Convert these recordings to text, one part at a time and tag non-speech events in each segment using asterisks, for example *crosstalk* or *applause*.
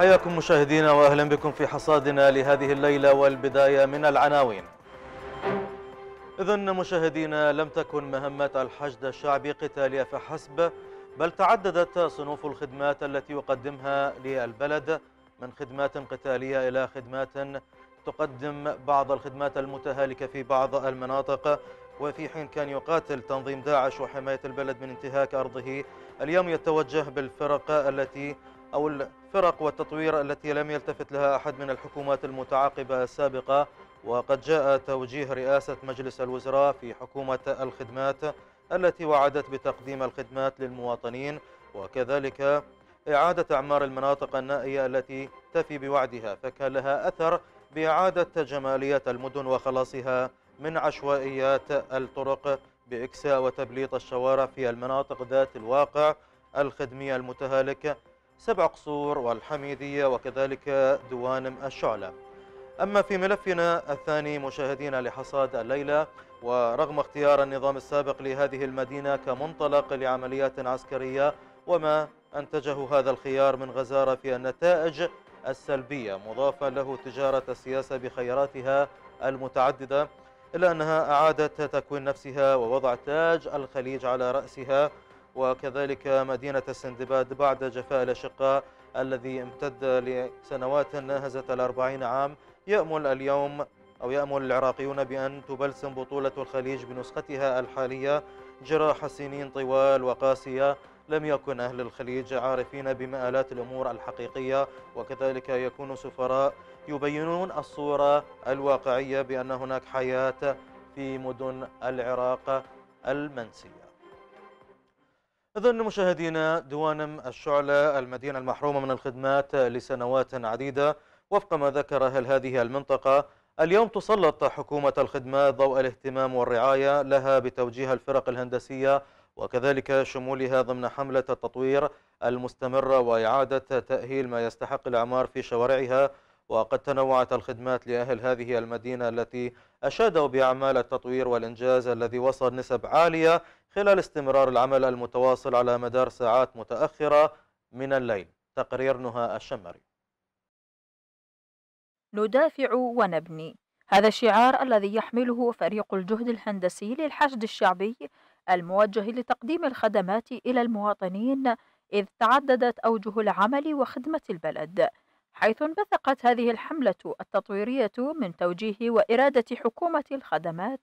حياكم مشاهدينا واهلا بكم في حصادنا لهذه الليله والبدايه من العناوين. اذا مشاهدينا لم تكن مهمه الحشد الشعبي قتاليه فحسب بل تعددت صنوف الخدمات التي يقدمها للبلد من خدمات قتاليه الى خدمات تقدم بعض الخدمات المتهالكه في بعض المناطق وفي حين كان يقاتل تنظيم داعش وحمايه البلد من انتهاك ارضه اليوم يتوجه بالفرق التي او فرق والتطوير التي لم يلتفت لها أحد من الحكومات المتعاقبة السابقة وقد جاء توجيه رئاسة مجلس الوزراء في حكومة الخدمات التي وعدت بتقديم الخدمات للمواطنين وكذلك إعادة أعمار المناطق النائية التي تفي بوعدها فكان لها أثر بإعادة جمالية المدن وخلاصها من عشوائيات الطرق بإكساء وتبليط الشوارع في المناطق ذات الواقع الخدمي المتهالك سبع قصور والحميدية وكذلك دوانم الشعلة أما في ملفنا الثاني مشاهدينا لحصاد الليلة ورغم اختيار النظام السابق لهذه المدينة كمنطلق لعمليات عسكرية وما أنتجه هذا الخيار من غزارة في النتائج السلبية مضافا له تجارة السياسة بخياراتها المتعددة إلا أنها أعادت تكوين نفسها ووضع تاج الخليج على رأسها وكذلك مدينة السندباد بعد جفاء الأشقاء الذي امتد لسنوات ناهزت الأربعين عام يأمل اليوم أو يأمل العراقيون بأن تبلسم بطولة الخليج بنسختها الحالية جراح سنين طوال وقاسية لم يكن أهل الخليج عارفين بمآلات الأمور الحقيقية وكذلك يكون سفراء يبينون الصورة الواقعية بأن هناك حياة في مدن العراق المنسية إذن مشاهدينا دوانم الشعلة المدينة المحرومة من الخدمات لسنوات عديدة وفق ما ذكر أهل هذه المنطقة اليوم تسلط حكومة الخدمات ضوء الاهتمام والرعاية لها بتوجيه الفرق الهندسية وكذلك شمولها ضمن حملة التطوير المستمرة وإعادة تأهيل ما يستحق الإعمار في شوارعها وقد تنوعت الخدمات لأهل هذه المدينة التي أشادوا بأعمال التطوير والإنجاز الذي وصل نسب عالية خلال استمرار العمل المتواصل على مدار ساعات متأخرة من الليل تقرير نهى الشمري ندافع ونبني هذا الشعار الذي يحمله فريق الجهد الهندسي للحشد الشعبي الموجه لتقديم الخدمات إلى المواطنين إذ تعددت أوجه العمل وخدمة البلد حيث انبثقت هذه الحملة التطويرية من توجيه وإرادة حكومة الخدمات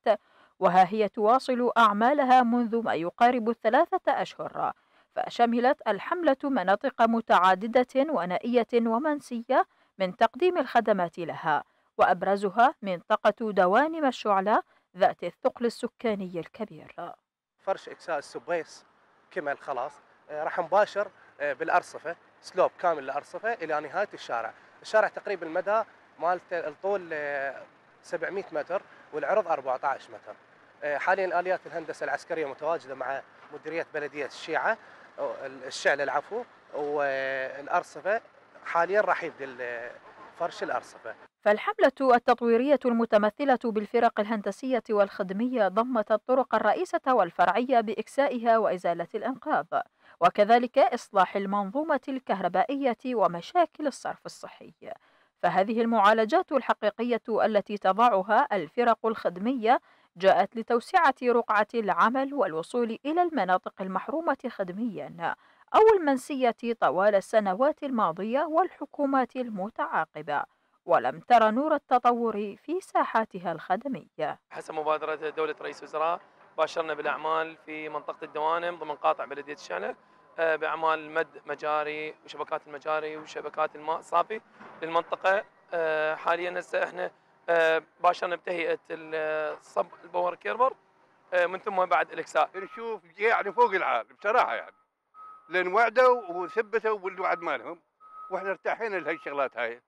وها هي تواصل أعمالها منذ ما يقارب الثلاثة أشهر فشملت الحملة مناطق متعددة ونائية ومنسية من تقديم الخدمات لها وأبرزها منطقة دوانم الشعلة ذات الثقل السكاني الكبير فرش إكساء السبيس كمل خلاص آه، راح مباشر آه، بالارصفه سلوب كامل الارصفه الى نهايه الشارع، الشارع تقريبا المدى مالته الطول 700 آه، متر والعرض 14 متر. آه، حاليا اليات الهندسه العسكريه متواجده مع مديريه بلديه الشيعه الشعله العفو والارصفه حاليا راح يبدي فرش الارصفه. فالحملة التطويرية المتمثلة بالفرق الهندسية والخدمية ضمت الطرق الرئيسة والفرعية بإكسائها وإزالة الأنقاض وكذلك إصلاح المنظومة الكهربائية ومشاكل الصرف الصحي فهذه المعالجات الحقيقية التي تضعها الفرق الخدمية جاءت لتوسعة رقعة العمل والوصول إلى المناطق المحرومة خدميا أو المنسية طوال السنوات الماضية والحكومات المتعاقبة ولم ترى نور التطور في ساحاتها الخدمية حسب مبادرة دولة رئيس وزراء باشرنا بالاعمال في منطقه الدوانم ضمن قاطع بلديه الشعنه آه، باعمال مد مجاري وشبكات المجاري وشبكات الماء الصافي للمنطقه آه، حاليا هسه احنا آه، باشرنا بتهيئه الصب الباور كيربر من ثم بعد الاكساء نشوف يعني فوق العال بصراحه يعني لان وعدوا وثبتوا بالوعد مالهم واحنا ارتاحين لهالشغلات هاي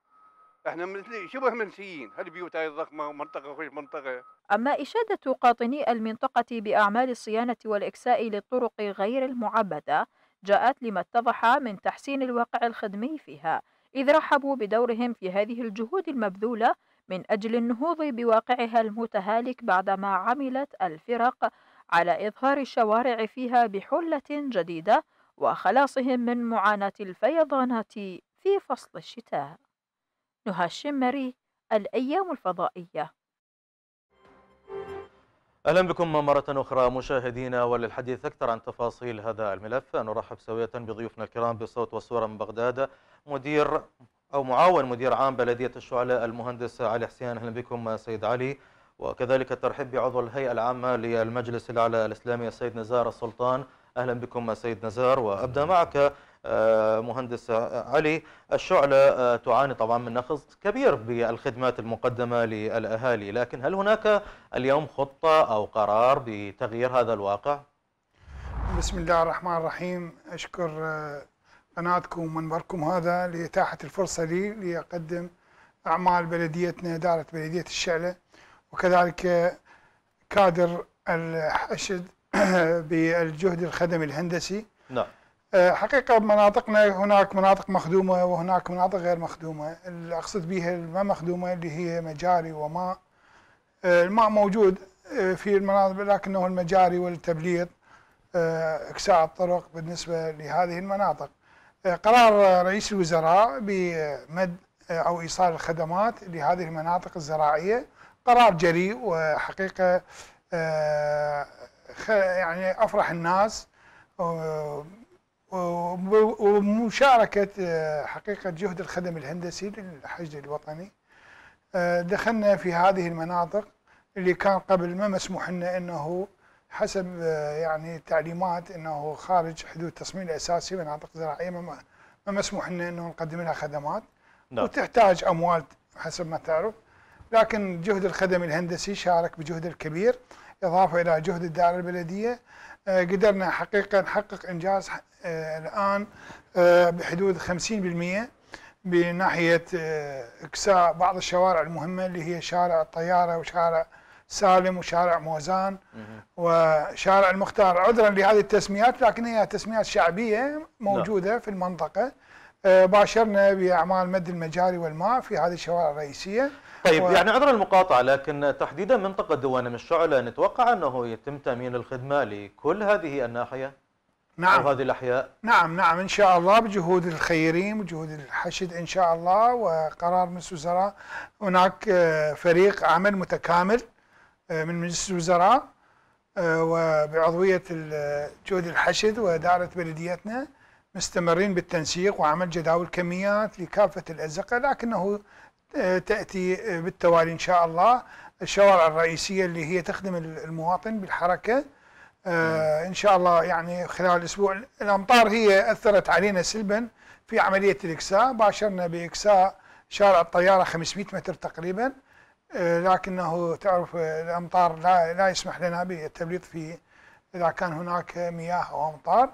احنا مثل شبه منسيين هالبيوت هاي الضخمه ومنطقه خوش منطقه أما إشادة قاطني المنطقة بأعمال الصيانة والإكساء للطرق غير المعبدة جاءت لما اتضح من تحسين الواقع الخدمي فيها إذ رحبوا بدورهم في هذه الجهود المبذولة من أجل النهوض بواقعها المتهالك بعدما عملت الفرق على إظهار الشوارع فيها بحلة جديدة وخلاصهم من معاناة الفيضانات في فصل الشتاء نهى الشمري الأيام الفضائية اهلا بكم مره اخرى مشاهدينا وللحديث اكثر عن تفاصيل هذا الملف نرحب سويه بضيوفنا الكرام بالصوت والصوره من بغداد مدير او معاون مدير عام بلديه الشعلاء المهندس علي حسين اهلا بكم سيد علي وكذلك الترحيب بعضو الهيئه العامه للمجلس الاعلى الاسلامي السيد نزار السلطان اهلا بكم سيد نزار وابدا معك آه، مهندس علي الشعلة آه، تعاني طبعا من نقص كبير بالخدمات المقدمة للأهالي لكن هل هناك اليوم خطة أو قرار بتغيير هذا الواقع؟ بسم الله الرحمن الرحيم أشكر آه، قناتكم ومنبركم هذا لإتاحة الفرصة لي لأقدم أعمال بلديتنا إدارة بلدية الشعلة وكذلك كادر الحشد *coughs* بالجهد الخدمي الهندسي نعم حقيقة مناطقنا هناك مناطق مخدومة وهناك مناطق غير مخدومة اللي أقصد بها الماء مخدومة اللي هي مجاري وماء آه، الماء موجود آه، في المناطق لكنه المجاري والتبليط آه، إكساء الطرق بالنسبة لهذه المناطق قرار رئيس الوزراء بمد أو إيصال الخدمات لهذه المناطق الزراعية قرار جريء وحقيقة يعني أفرح الناس ومشاركة آه، حقيقة جهد الخدم الهندسي للحشد الوطني آه، دخلنا في هذه المناطق اللي كان قبل ما مسموح لنا انه حسب آه، يعني تعليمات انه خارج حدود التصميم الاساسي مناطق زراعيه ما مسموح لنا انه نقدم لها خدمات نعم. وتحتاج اموال حسب ما تعرف لكن جهد الخدم الهندسي شارك بجهد الكبير اضافه الى جهد الدائره البلديه آه، قدرنا حقيقة نحقق إنجاز آه، الآن آه، بحدود 50% بناحية إكساء بعض الشوارع المهمة اللي هي شارع الطيارة وشارع سالم وشارع موزان وشارع المختار عذرا لهذه التسميات لكن هي تسميات شعبية موجودة نعم. في المنطقة آه، باشرنا باعمال مد المجاري والماء في هذه الشوارع الرئيسيه طيب و... يعني عذر المقاطعه لكن تحديدا منطقه دوانم الشعله نتوقع انه يتم تامين الخدمه لكل هذه الناحيه نعم هذه الاحياء نعم نعم ان شاء الله بجهود الخيرين وجهود الحشد ان شاء الله وقرار مجلس الوزراء هناك آه، فريق عمل متكامل آه، من مجلس الوزراء وبعضويه جهود الحشد واداره بلديتنا مستمرين بالتنسيق وعمل جداول كميات لكافة الأزقة لكنه آه، تأتي آه، بالتوالي إن شاء الله الشوارع الرئيسية اللي هي تخدم المواطن بالحركة آه إن شاء الله يعني خلال أسبوع الأمطار هي أثرت علينا سلبا في عملية الإكساء باشرنا بإكساء شارع الطيارة 500 متر تقريبا آه لكنه تعرف آه، الأمطار لا, لا يسمح لنا بالتبليط في إذا كان هناك مياه أو أمطار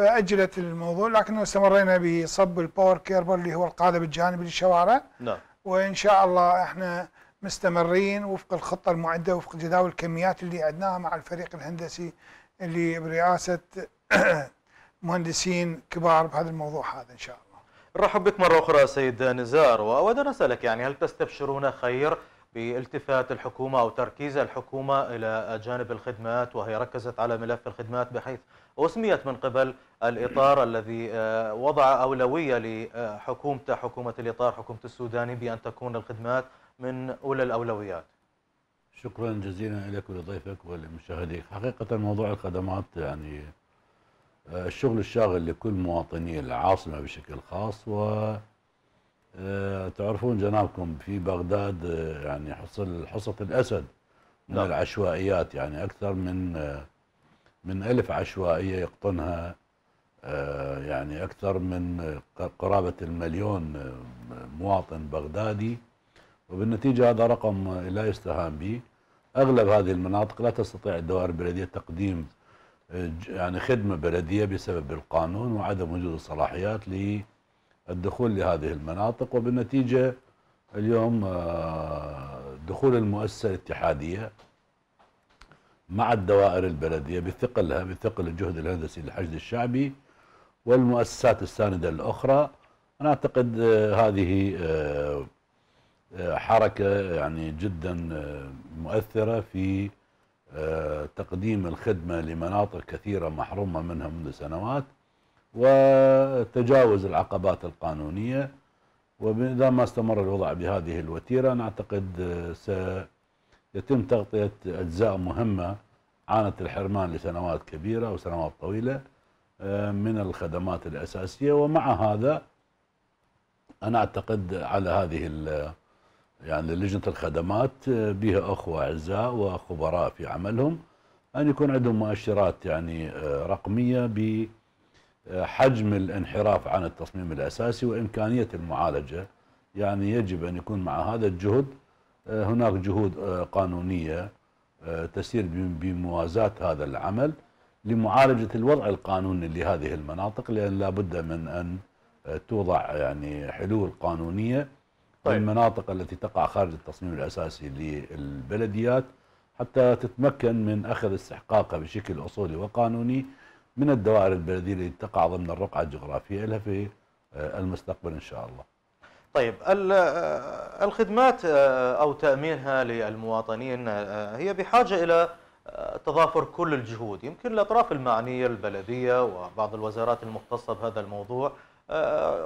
أجلت الموضوع لكنه استمرينا بصب الباور كيربر اللي هو القالب الجانبي للشوارع نعم وإن شاء الله إحنا مستمرين وفق الخطة المعدة وفق جداول الكميات اللي عدناها مع الفريق الهندسي اللي برئاسة *clears throat* مهندسين كبار بهذا الموضوع هذا إن شاء الله نرحب بك مرة أخرى سيد نزار وأود أن أسألك يعني هل تستبشرون خير بالتفات الحكومة أو تركيز الحكومة إلى جانب الخدمات وهي ركزت على ملف الخدمات بحيث أسميت من قبل الإطار الذي آه، وضع أولوية لحكومته حكومة الإطار حكومة السوداني بأن تكون الخدمات من أولى الأولويات شكرا جزيلا لك ولضيفك ولمشاهديك حقيقة موضوع الخدمات يعني آه، الشغل الشاغل لكل مواطني العاصمة بشكل خاص و آه، تعرفون جنابكم في بغداد يعني حصل حصة الأسد من نعم. العشوائيات يعني أكثر من من ألف عشوائية يقطنها آه، يعني أكثر من قرابة المليون آه، مواطن بغدادي وبالنتيجة هذا رقم لا يستهان به أغلب هذه المناطق لا تستطيع الدوائر البلدية تقديم آه، يعني خدمة بلدية بسبب القانون وعدم وجود الصلاحيات للدخول لهذه المناطق وبالنتيجة اليوم دخول المؤسسة الاتحادية مع الدوائر البلدية بثقلها بثقل الجهد الهندسي للحشد الشعبي والمؤسسات الساندة الأخرى أنا أعتقد آه، هذه آه، آه، حركة يعني جدا مؤثرة في تقديم الخدمة لمناطق كثيرة محرومة منها منذ سنوات وتجاوز العقبات القانونية وإذا ما استمر الوضع بهذه الوتيرة نعتقد سيكون يتم تغطية أجزاء مهمة عانت الحرمان لسنوات كبيرة وسنوات طويلة آه، من الخدمات الأساسية ومع هذا أنا أعتقد على هذه يعني لجنة الخدمات آه، بها أخوة أعزاء وخبراء في عملهم أن يكون عندهم مؤشرات يعني آه، رقمية بحجم الانحراف عن التصميم الأساسي وإمكانية المعالجة يعني يجب أن يكون مع هذا الجهد آه، هناك جهود آه، قانونية آه، تسير بموازاة هذا العمل لمعالجة الوضع القانوني لهذه المناطق لأن لا بد من أن توضع يعني حلول قانونية طيب. للمناطق التي تقع خارج التصميم الأساسي للبلديات حتى تتمكن من أخذ استحقاقها بشكل أصولي وقانوني من الدوائر البلدية التي تقع ضمن الرقعة الجغرافية لها في المستقبل إن شاء الله طيب آه، الخدمات آه، أو تأمينها للمواطنين آه، هي بحاجة إلى تضافر كل الجهود يمكن الأطراف المعنية البلدية وبعض الوزارات المختصة بهذا الموضوع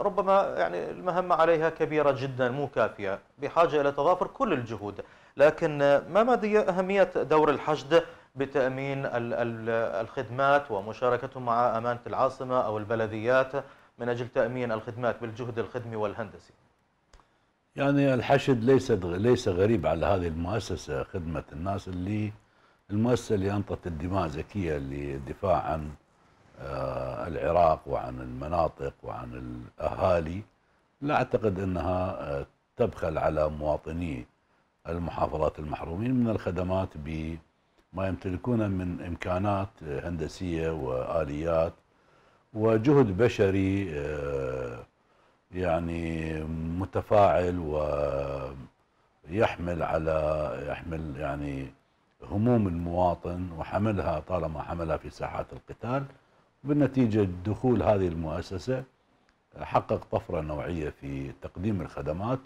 ربما يعني المهمة عليها كبيرة جدا مو كافية بحاجة إلى تضافر كل الجهود لكن ما مدى أهمية دور الحشد بتأمين الخدمات ومشاركتهم مع أمانة العاصمة أو البلديات من أجل تأمين الخدمات بالجهد الخدمي والهندسي يعني الحشد ليس ليس غريب على هذه المؤسسة خدمة الناس اللي المؤسسة اللي أنطت الدماء زكية للدفاع عن آه، العراق وعن المناطق وعن الأهالي لا أعتقد أنها آه، تبخل على مواطني المحافظات المحرومين من الخدمات بما يمتلكون من إمكانات هندسية وآليات وجهد بشري آه، يعني متفاعل ويحمل على يحمل يعني هموم المواطن وحملها طالما حملها في ساحات القتال بالنتيجة دخول هذه المؤسسة آه، حقق طفرة نوعية في تقديم الخدمات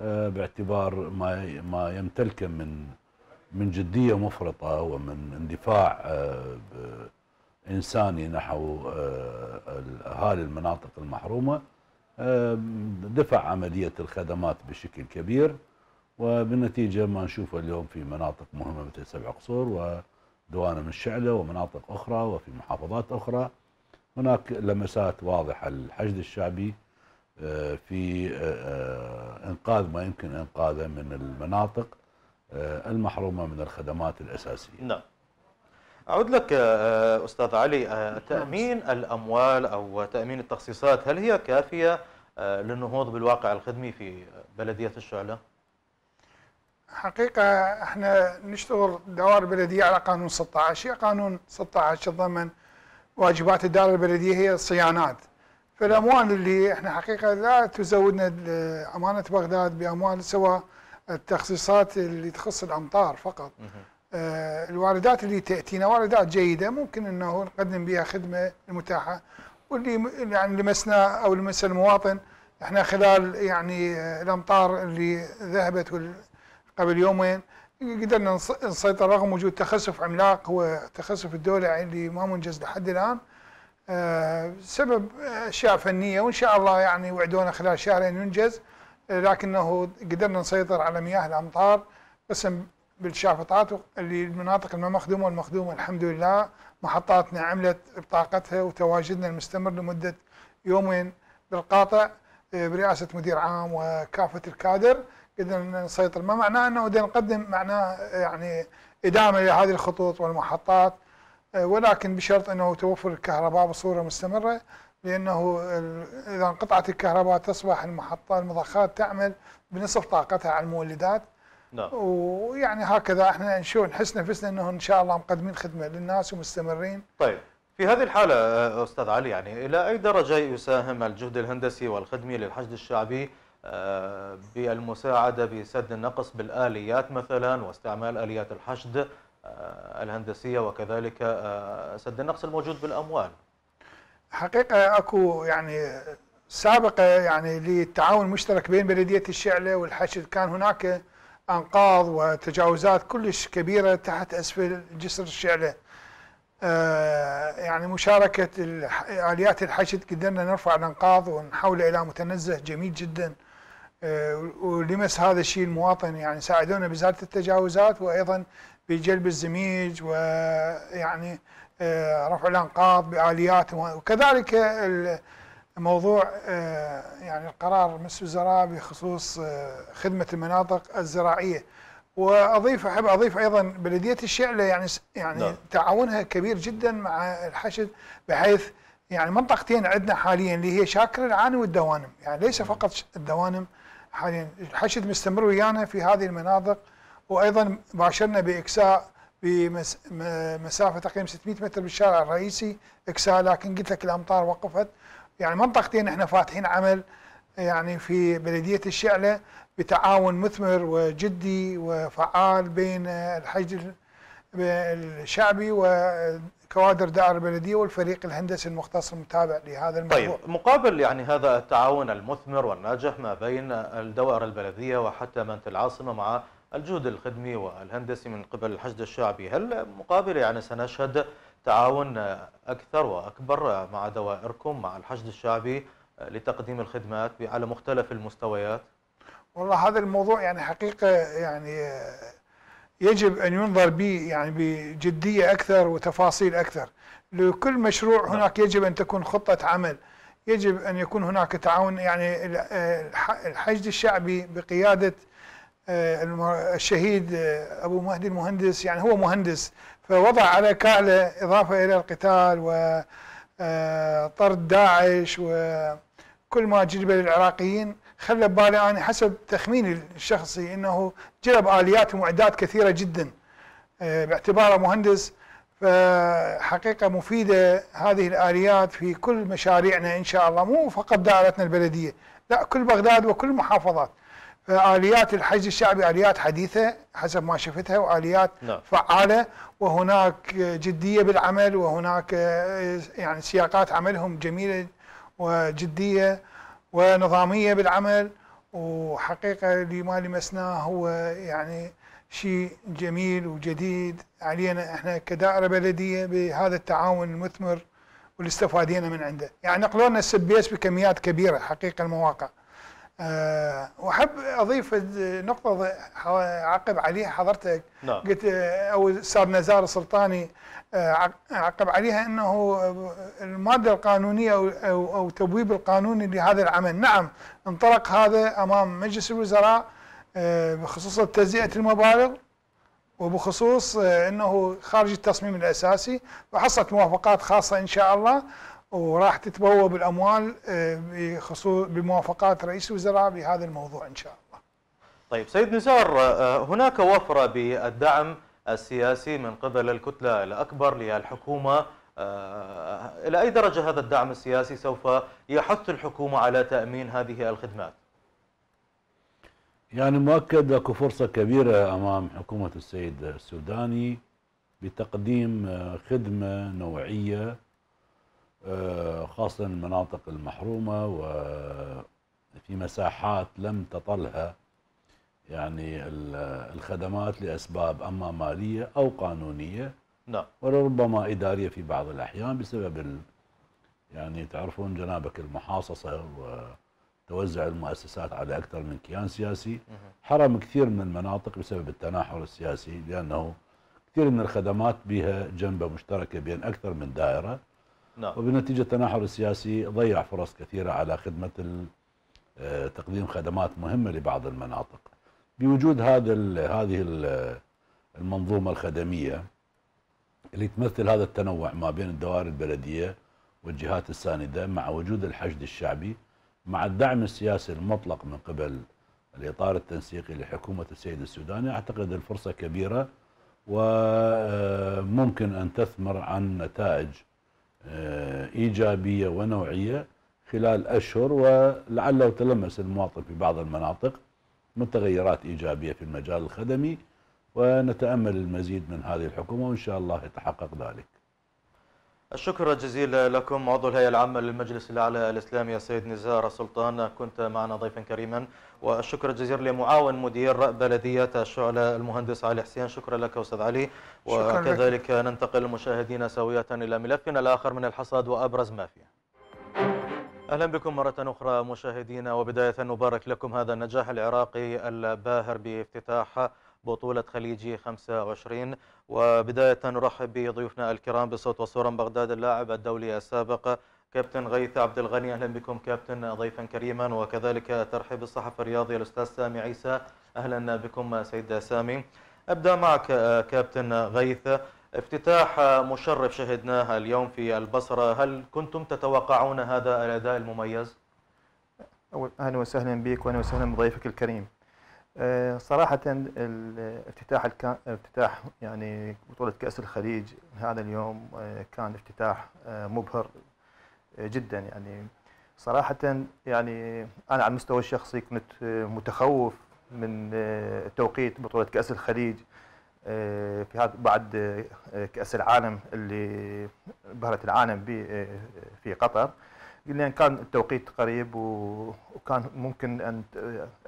آه، باعتبار ما ما يمتلكه من من جدية مفرطة ومن اندفاع آه، إنساني نحو أهالي المناطق المحرومة دفع عملية الخدمات بشكل كبير وبالنتيجة ما نشوفه اليوم في مناطق مهمة مثل سبع قصور ودوانم الشعلة ومناطق أخرى وفي محافظات أخرى هناك لمسات واضحة للحشد الشعبي آه، في آه، آه، إنقاذ ما يمكن إنقاذه من المناطق المحرومة من الخدمات الأساسية نعم أعود لك آه، آه، أستاذ علي آه، نعم. تأمين الأموال أو تأمين التخصيصات هل هي كافية للنهوض بالواقع الخدمي في بلدية الشعلة؟ حقيقة احنا نشتغل دوائر بلدية على قانون 16 قانون 16 يتضمن واجبات الدار البلدية هي الصيانات فالأموال اللي احنا حقيقة لا تزودنا أمانة بغداد بأموال سوى التخصيصات اللي تخص الأمطار فقط آه، الواردات اللي تاتينا واردات جيده ممكن انه نقدم بها خدمه المتاحه واللي يعني لمسنا او لمس المواطن احنا خلال يعني آه، الامطار اللي ذهبت قبل يومين قدرنا نسيطر رغم وجود تخسف عملاق هو تخسف الدولة اللي ما منجز لحد الآن بسبب آه، أشياء فنية وإن شاء الله يعني وعدونا خلال شهرين ينجز لكنه قدرنا نسيطر على مياه الأمطار قسم بالشافطات اللي المناطق المخدومه والمخدومه الحمد لله محطاتنا عملت بطاقتها وتواجدنا المستمر لمده يومين بالقاطع آه، برئاسه مدير عام وكافه الكادر قدرنا نسيطر ما معناه انه نقدم معناه آه، يعني ادامه لهذه الخطوط والمحطات آه، ولكن بشرط انه توفر الكهرباء بصوره مستمره لانه اذا انقطعت الكهرباء تصبح المحطه المضخات تعمل بنصف طاقتها على المولدات نعم ويعني هكذا احنا نشوف نحس نفسنا انه ان شاء الله مقدمين خدمه للناس ومستمرين طيب في هذه الحالة أستاذ علي يعني إلى أي درجة يساهم الجهد الهندسي والخدمي للحشد الشعبي بالمساعدة بسد النقص بالآليات مثلا واستعمال آليات الحشد الهندسية وكذلك سد النقص الموجود بالأموال حقيقة أكو يعني سابقة يعني للتعاون المشترك بين بلدية الشعلة والحشد كان هناك أنقاض وتجاوزات كلش كبيرة تحت أسفل جسر الشعلة آه، يعني مشاركة آليات الحشد قدرنا نرفع الأنقاض ونحوله إلى متنزه جميل جدا آه، ولمس هذا الشيء المواطن يعني ساعدونا بزالة التجاوزات وأيضا بجلب الزميج ويعني آه، رفع الأنقاض بآليات وكذلك موضوع آه، يعني القرار مجلس الوزراء بخصوص آه، خدمه المناطق الزراعيه واضيف احب اضيف ايضا بلديه الشعله يعني يعني نعم. تعاونها كبير جدا مع الحشد بحيث يعني منطقتين عندنا حاليا اللي هي شاكر العاني والدوانم يعني ليس نعم. فقط الدوانم حاليا الحشد مستمر ويانا في هذه المناطق وايضا باشرنا باكساء بمسافه تقريبا 600 متر بالشارع الرئيسي اكساء لكن قلت لك الامطار وقفت يعني منطقتين احنا فاتحين عمل يعني في بلدية الشعلة بتعاون مثمر وجدي وفعال بين الحج الشعبي وكوادر دائرة البلدية والفريق الهندسي المختص المتابع لهذا الموضوع طيب مقابل يعني هذا التعاون المثمر والناجح ما بين الدوائر البلدية وحتى منت العاصمة مع الجهد الخدمي والهندسي من قبل الحشد الشعبي هل مقابل يعني سنشهد تعاون أكثر وأكبر مع دوائركم مع الحشد الشعبي لتقديم الخدمات على مختلف المستويات؟ والله هذا الموضوع يعني حقيقة يعني يجب أن ينظر به يعني بجدية أكثر وتفاصيل أكثر لكل مشروع نعم. هناك يجب أن تكون خطة عمل يجب أن يكون هناك تعاون يعني الحشد الشعبي بقيادة آه، الشهيد آه، أبو مهدي المهندس يعني هو مهندس فوضع على كعلة إضافة إلى القتال وطرد آه، داعش وكل ما جلب للعراقيين خلى ببالي أنا حسب تخميني الشخصي أنه جلب آليات ومعدات كثيرة جدا آه، باعتباره مهندس فحقيقة مفيدة هذه الآليات في كل مشاريعنا إن شاء الله مو فقط دائرتنا البلدية لا كل بغداد وكل المحافظات فآليات الحج الشعبي آليات حديثة حسب ما شفتها وآليات نعم. فعالة وهناك جدية بالعمل وهناك يعني سياقات عملهم جميلة وجدية ونظامية بالعمل وحقيقة اللي ما لمسناه هو يعني شيء جميل وجديد علينا احنا كدائرة بلدية بهذا التعاون المثمر واللي استفادينا من عنده يعني نقلوا لنا السبيس بكميات كبيرة حقيقة المواقع آه، واحب اضيف نقطه عقب عليها حضرتك نعم. قلت آه، او الاستاذ نزار السلطاني آه، عقب عليها انه الماده القانونيه او او, أو تبويب القانوني لهذا العمل نعم انطلق هذا امام مجلس الوزراء بخصوص تجزئه المبالغ وبخصوص انه خارج التصميم الاساسي وحصلت موافقات خاصه ان شاء الله وراح تتبوب الاموال آه، بموافقات رئيس الوزراء بهذا الموضوع ان شاء الله. طيب سيد نزار آه، آه، هناك وفره بالدعم السياسي من قبل الكتله الاكبر للحكومه الى اي درجه هذا الدعم السياسي سوف يحث الحكومه على تامين هذه الخدمات؟ يعني مؤكد اكو فرصه كبيره امام حكومه السيد السوداني بتقديم خدمه نوعيه آه، خاصة المناطق المحرومة وفي مساحات لم تطلها يعني الخدمات لأسباب أما مالية أو قانونية نعم ولربما إدارية في بعض الأحيان بسبب يعني تعرفون جنابك المحاصصة وتوزع المؤسسات على أكثر من كيان سياسي حرم كثير من المناطق بسبب التناحر السياسي لأنه كثير من الخدمات بها جنبة مشتركة بين أكثر من دائرة نعم. وبنتيجة التناحر السياسي ضيع فرص كثيرة على خدمة آه، تقديم خدمات مهمة لبعض المناطق بوجود هذا هذه المنظومة الخدمية اللي تمثل هذا التنوع ما بين الدوائر البلدية والجهات الساندة مع وجود الحشد الشعبي مع الدعم السياسي المطلق من قبل الإطار التنسيقي لحكومة السيد السوداني أعتقد الفرصة كبيرة وممكن أن تثمر عن نتائج آه، إيجابية ونوعية خلال أشهر ولعله تلمس المواطن في بعض المناطق من تغيرات إيجابية في المجال الخدمي ونتأمل المزيد من هذه الحكومة وإن شاء الله يتحقق ذلك الشكر الجزيل لكم عضو الهيئة العامة للمجلس الأعلى الإسلامي السيد نزار سلطان كنت معنا ضيفا كريما والشكر الجزيل لمعاون مدير بلدية الشعلة المهندس علي حسين شكرا لك أستاذ علي وكذلك ننتقل المشاهدين سوية إلى ملفنا الآخر من الحصاد وأبرز ما فيه أهلا بكم مرة أخرى مشاهدينا وبداية نبارك لكم هذا النجاح العراقي الباهر بافتتاح بطولة خليجي 25 وبداية نرحب بضيوفنا الكرام بصوت وصورة بغداد اللاعب الدولي السابق كابتن غيث عبد الغني اهلا بكم كابتن ضيفا كريما وكذلك ترحيب الصحفي الرياضي الاستاذ سامي عيسى اهلا بكم سيد سامي ابدا معك آه، كابتن غيث افتتاح مشرف شهدناه اليوم في البصره هل كنتم تتوقعون هذا الاداء المميز؟ اهلا وسهلا بك واهلا وسهلا بضيفك الكريم آه، صراحة الافتتاح افتتاح يعني بطولة كأس الخليج هذا اليوم آه، كان افتتاح آه، مبهر جدا يعني صراحة يعني أنا على المستوى الشخصي كنت متخوف من توقيت بطولة كأس الخليج في هذا بعد كأس العالم اللي بهرت العالم في قطر لان كان التوقيت قريب وكان ممكن ان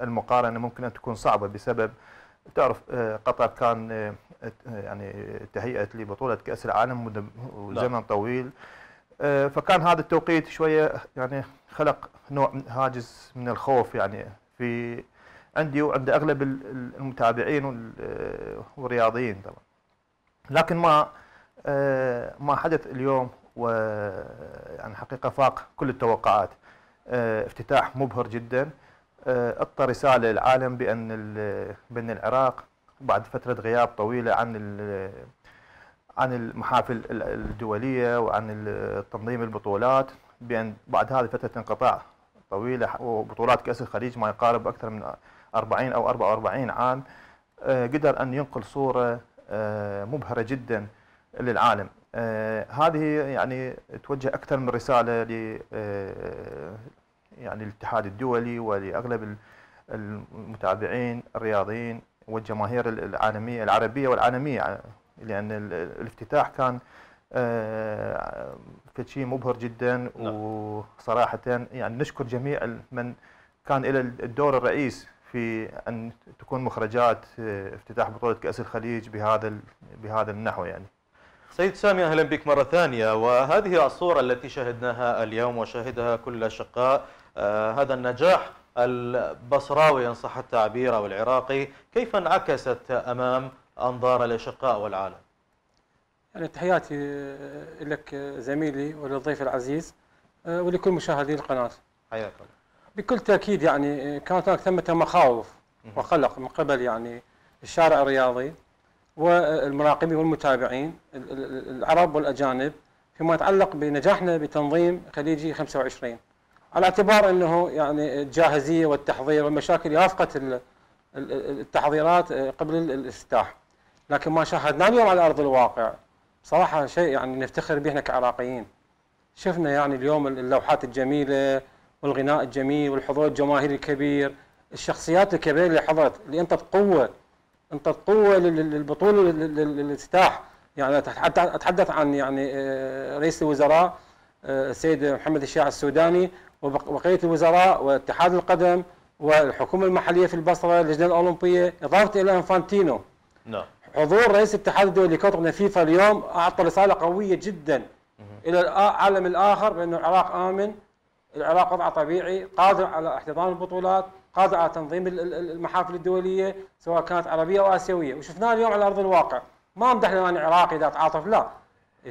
المقارنه ممكن ان تكون صعبه بسبب تعرف آه، قطر كان آه، آه، يعني تهيئت لبطوله كاس العالم وزمن نعم. طويل فكان هذا التوقيت شويه يعني خلق نوع من هاجس من الخوف يعني في عندي وعند اغلب المتابعين والرياضيين طبعا لكن ما ما حدث اليوم ويعني حقيقه فاق كل التوقعات آه، افتتاح مبهر جدا اعطى آه، رساله للعالم بان بان العراق بعد فتره غياب طويله عن عن المحافل الدوليه وعن تنظيم البطولات بان بعد هذه فتره انقطاع طويله وبطولات كاس الخليج ما يقارب اكثر من 40 او 44 عام آه، قدر ان ينقل صوره مبهره جدا للعالم آه هذه يعني توجه اكثر من رساله ل آه يعني الاتحاد الدولي ولاغلب المتابعين الرياضيين والجماهير العالميه العربيه والعالميه لان الافتتاح كان آه، في شيء مبهر جدا نعم. وصراحه يعني نشكر جميع من كان الى الدور الرئيس في ان تكون مخرجات آه، افتتاح بطوله كاس الخليج بهذا بهذا النحو يعني سيد سامي أهلا بك مرة ثانية وهذه الصورة التي شهدناها اليوم وشهدها كل شقاء آه هذا النجاح البصراوي إن صح التعبير أو العراقي كيف انعكست أمام أنظار الأشقاء والعالم يعني تحياتي آه، لك آه، زميلي وللضيف العزيز آه، ولكل مشاهدي القناة حياك الله بكل تأكيد يعني كانت هناك ثمة مخاوف وقلق من قبل يعني الشارع الرياضي والمراقبين والمتابعين العرب والاجانب فيما يتعلق بنجاحنا بتنظيم خليجي 25 على اعتبار انه يعني الجاهزيه والتحضير والمشاكل رافقت التحضيرات آه، قبل الافتتاح لكن ما شاهدناه اليوم على ارض الواقع صراحه شيء يعني نفتخر به احنا كعراقيين شفنا يعني اليوم اللوحات الجميله والغناء الجميل والحضور الجماهيري الكبير الشخصيات الكبيره اللي حضرت اللي انطت قوه انت تطول للبطولة للافتتاح يعني اتحدث عن يعني آه، رئيس الوزراء آه، السيد محمد الشيع السوداني وبقيه الوزراء واتحاد القدم والحكومه المحليه في البصره اللجنه الاولمبيه اضافه الى انفانتينو نعم حضور رئيس الاتحاد الدولي كوتر فيفا اليوم اعطى رساله قويه جدا الى العالم الاخر بانه العراق امن العراق وضعه طبيعي قادر على احتضان البطولات قادر على تنظيم المحافل الدوليه سواء كانت عربيه او اسيويه وشفناه اليوم على ارض الواقع ما امدح لمن عراقي اذا تعاطف لا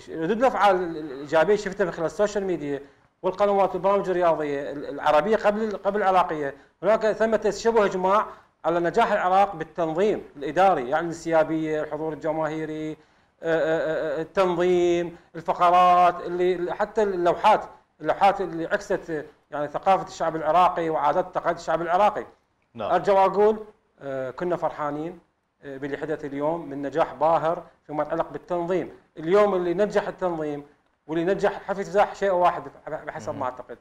ردود الافعال الايجابيه شفتها من خلال السوشيال ميديا والقنوات والبرامج الرياضيه العربيه قبل قبل العراقيه هناك ثمه شبه اجماع على نجاح العراق بالتنظيم الاداري يعني الانسيابيه الحضور الجماهيري آه، آه، آه، التنظيم الفقرات اللي حتى اللوحات اللوحات اللي عكست يعني ثقافه الشعب العراقي وعادات تقاليد الشعب العراقي نعم. ارجو اقول آه، كنا فرحانين آه، باللي حدث اليوم من نجاح باهر فيما يتعلق بالتنظيم اليوم اللي نجح التنظيم واللي نجح حفل افتتاح شيء واحد بحسب ما اعتقد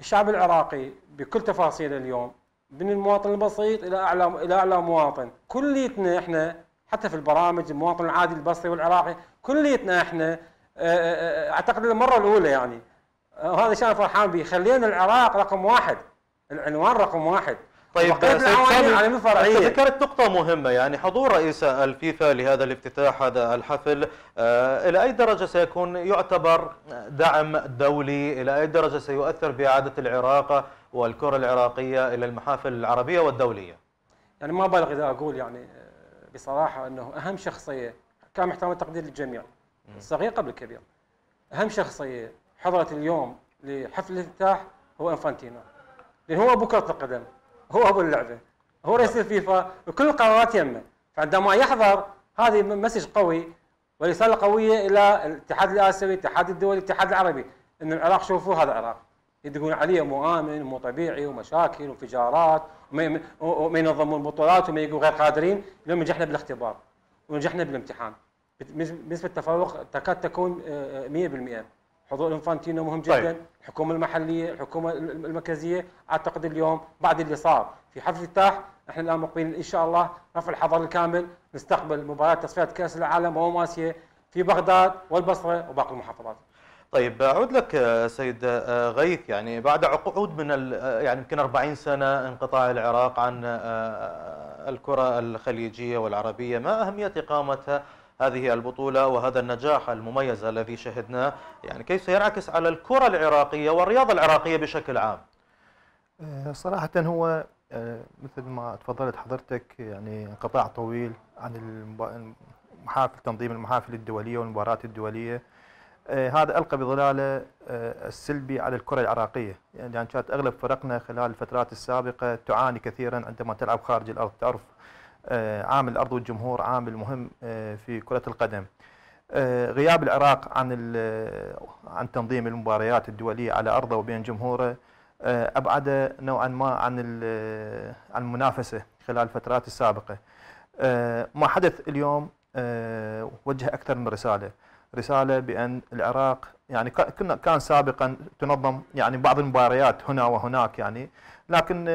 الشعب العراقي بكل تفاصيله اليوم من المواطن البسيط الى اعلى الى اعلى مواطن كليتنا احنا حتى في البرامج المواطن العادي البصري والعراقي كليتنا احنا آه، اعتقد المره الاولى يعني وهذا شيء انا فرحان به خلينا العراق رقم واحد العنوان رقم واحد طيب ذكرت نقطة مهمة يعني حضور رئيس الفيفا لهذا الافتتاح هذا الحفل آه إلى أي درجة سيكون يعتبر دعم دولي إلى أي درجة سيؤثر بإعادة العراق والكرة العراقية إلى المحافل العربية والدولية يعني ما بالغ إذا أقول يعني آه، بصراحة أنه أهم شخصية كان محترم التقدير للجميع الصغير قبل الكبير أهم شخصية حضرت اليوم لحفل الافتتاح هو انفانتينو لان هو ابو كره القدم هو ابو اللعبه هو رئيس الفيفا وكل القرارات يمه فعندما يحضر هذه مسج قوي ورساله قويه الى الاتحاد الاسيوي الاتحاد الدولي الاتحاد العربي ان العراق شوفوا هذا العراق يدقون عليه مو امن ومو طبيعي ومشاكل وانفجارات وما ينظمون بطولات وما يقولوا غير قادرين اليوم نجحنا بالاختبار ونجحنا بالامتحان بنسبه تفوق تكاد تكون 100% آه، آه، حضور انفانتينو مهم طيب. جدا طيب. الحكومه المحليه الحكومه المركزيه اعتقد اليوم بعد اللي صار في حفل افتتاح احنا الان مقبلين ان شاء الله رفع الحظر الكامل نستقبل مباراه تصفيات كاس العالم وماسيا في بغداد والبصره وباقي المحافظات طيب اعود لك آه، سيد آه، غيث يعني بعد عقود من آه، يعني يمكن 40 سنه انقطاع العراق عن الكره الخليجيه والعربيه ما اهميه اقامتها هذه البطولة وهذا النجاح المميز الذي شهدناه يعني كيف سينعكس على الكرة العراقية والرياضة العراقية بشكل عام آه، صراحة هو آه، مثل ما تفضلت حضرتك يعني انقطاع طويل عن محافل تنظيم المحافل الدولية والمباريات الدولية آه، هذا ألقى بظلاله السلبي على الكرة العراقية يعني كانت أغلب فرقنا خلال الفترات السابقة تعاني كثيرا عندما تلعب خارج الأرض تعرف آه، عامل الارض والجمهور عامل مهم آه، في كره القدم آه، غياب العراق عن عن تنظيم المباريات الدوليه على ارضه وبين جمهوره ابعد نوعا ما عن عن المنافسه خلال الفترات السابقه ما حدث اليوم وجه اكثر من رساله رساله بان العراق يعني كنا كان سابقا تنظم يعني بعض المباريات هنا وهناك يعني لكن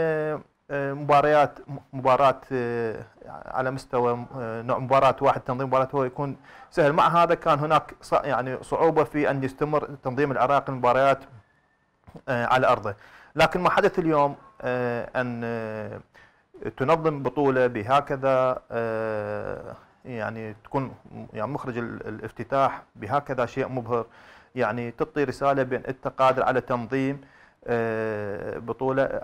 آه، مباريات مباراة آه، على مستوى آه، نوع مباراة واحد تنظيم مباراة هو يكون سهل مع هذا كان هناك يعني صعوبة في أن يستمر تنظيم العراق المباريات على أرضه لكن ما حدث اليوم أن تنظم بطولة بهكذا يعني تكون يعني مخرج الافتتاح بهكذا شيء مبهر يعني تعطي رسالة بأن أنت قادر على تنظيم آه، بطوله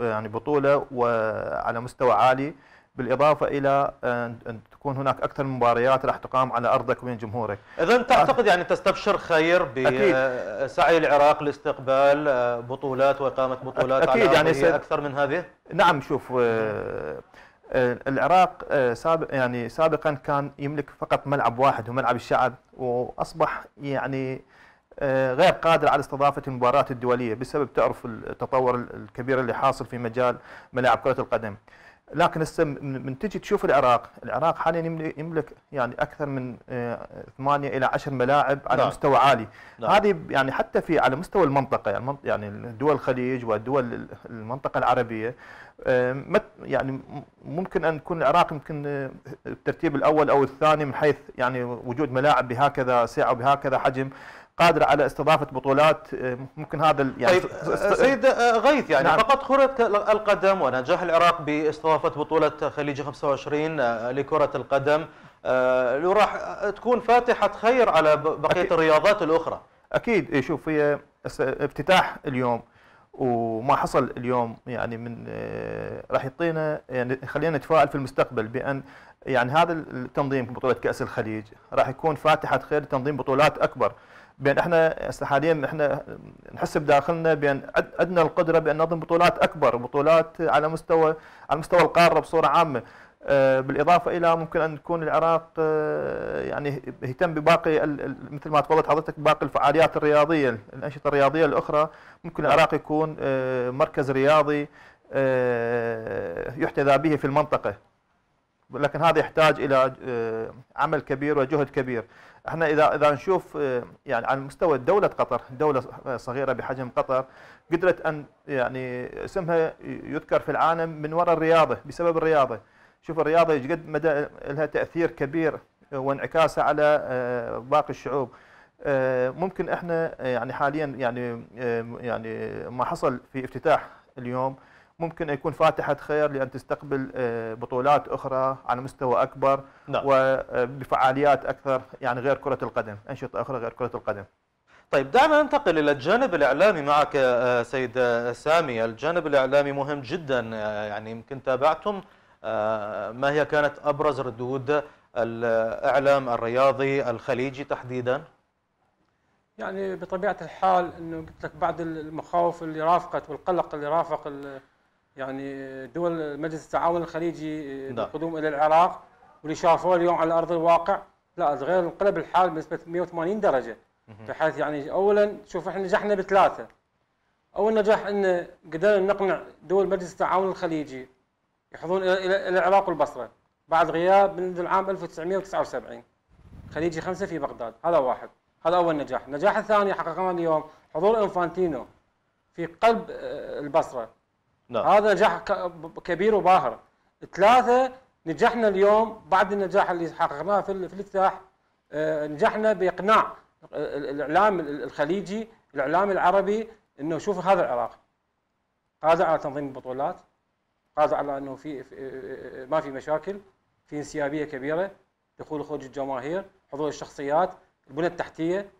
يعني بطوله وعلى مستوى عالي بالاضافه الى ان تكون هناك اكثر من مباريات راح تقام على ارضك وبين جمهورك. اذا تعتقد يعني تستبشر خير بسعي العراق لاستقبال آه، بطولات واقامه بطولات أكيد على يعني اكثر من هذه؟ نعم شوف آه، العراق سابق يعني سابقا كان يملك فقط ملعب واحد وملعب الشعب واصبح يعني آه، غير قادر على استضافة المباريات الدولية بسبب تعرف التطور الكبير اللي حاصل في مجال ملاعب كرة القدم لكن هسه من تجي تشوف العراق، العراق حاليا يملك يعني اكثر من 8 آه، الى 10 ملاعب على نعم. مستوى عالي، نعم. هذه يعني حتى في على مستوى المنطقه يعني, يعني دول الخليج ودول المنطقه العربيه آه، يعني ممكن ان يكون العراق يمكن الترتيب الاول او الثاني من حيث يعني وجود ملاعب بهكذا سعه وبهكذا حجم، قادره على استضافه بطولات آه، ممكن هذا يعني طيب آه، سيد آه، غيث يعني نعم. فقط كره القدم ونجاح العراق باستضافه بطوله خليج 25 لكره القدم لو راح تكون فاتحه خير على بقيه أكيد. الرياضات الاخرى اكيد إيه، شوف هي افتتاح اليوم وما حصل اليوم يعني من راح يعطينا يعني خلينا نتفائل في المستقبل بان يعني هذا التنظيم بطوله كاس الخليج راح يكون فاتحه خير لتنظيم بطولات اكبر بان احنا حاليا احنا نحس بداخلنا بان عندنا القدره بان ننظم بطولات اكبر بطولات على مستوى على مستوى القاره بصوره عامه آه، بالاضافه الى ممكن ان يكون العراق آه، يعني يهتم بباقي مثل ما تفضلت حضرتك باقي الفعاليات الرياضيه الانشطه الرياضيه الاخرى ممكن العراق يكون آه، مركز رياضي يحتذى به في المنطقه لكن هذا يحتاج الى آه، عمل كبير وجهد كبير احنا اذا اذا نشوف آه، يعني على مستوى دوله قطر دوله آه، صغيره بحجم قطر قدرت ان يعني اسمها يذكر في العالم من وراء الرياضه بسبب الرياضه شوف الرياضه ايش قد مدى لها تاثير كبير وانعكاسها على باقي الشعوب ممكن احنا يعني حاليا يعني يعني ما حصل في افتتاح اليوم ممكن يكون فاتحه خير لان تستقبل آه، بطولات اخرى على مستوى اكبر نعم. وبفعاليات آه، اكثر يعني غير كره القدم انشطه اخرى غير كره القدم طيب دعنا ننتقل الى الجانب الاعلامي معك آه، سيد سامي الجانب الاعلامي مهم جدا يعني يمكن تابعتم ما هي كانت ابرز ردود الاعلام الرياضي الخليجي تحديدا يعني بطبيعه الحال انه قلت لك بعد المخاوف اللي رافقت والقلق اللي رافق يعني دول مجلس التعاون الخليجي بالقدوم آه، نعم. الى العراق واللي شافوه اليوم على ارض الواقع لا تغير انقلب الحال بنسبه 180 درجه بحيث يعني اولا شوف احنا نجحنا بثلاثه اول نجاح ان قدرنا نقنع دول مجلس التعاون الخليجي يحضون الى العراق والبصره بعد غياب منذ العام 1979 خليجي خمسه في بغداد هذا واحد هذا اول نجاح النجاح الثاني حققناه اليوم حضور انفانتينو في قلب آه، البصره نعم. هذا نجاح كبير وباهر ثلاثه نجحنا اليوم بعد النجاح اللي حققناه في, الافتتاح آه، نجحنا باقناع آه، الاعلام الخليجي الاعلام العربي انه شوف هذا العراق قادر على تنظيم البطولات قادر على انه في, في آه، ما في مشاكل في انسيابيه كبيره دخول وخروج الجماهير حضور الشخصيات البنى التحتيه